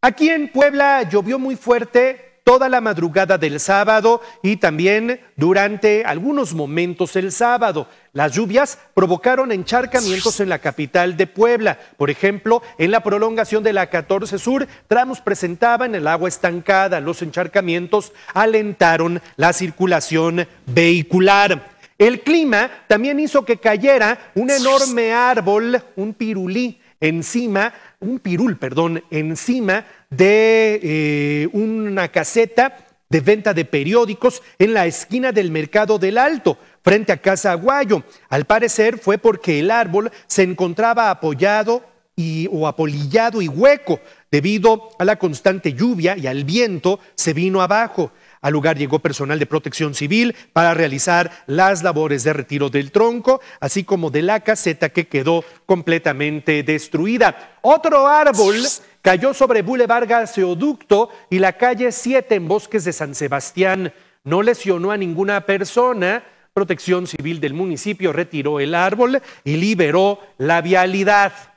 Aquí en Puebla llovió muy fuerte toda la madrugada del sábado y también durante algunos momentos el sábado. Las lluvias provocaron encharcamientos en la capital de Puebla. Por ejemplo, en la prolongación de la 14 Sur, tramos presentaban el agua estancada. Los encharcamientos alentaron la circulación vehicular. El clima también hizo que cayera un enorme árbol, un pirulí encima, un pirul, perdón, encima de eh, una caseta de venta de periódicos en la esquina del Mercado del Alto, frente a Casa Aguayo. Al parecer fue porque el árbol se encontraba apoyado y, o apolillado y hueco. Debido a la constante lluvia y al viento, se vino abajo. Al lugar llegó personal de protección civil para realizar las labores de retiro del tronco, así como de la caseta que quedó completamente destruida. Otro árbol cayó sobre Boulevard Gaseoducto y la calle 7 en Bosques de San Sebastián. No lesionó a ninguna persona. Protección Civil del municipio retiró el árbol y liberó la vialidad.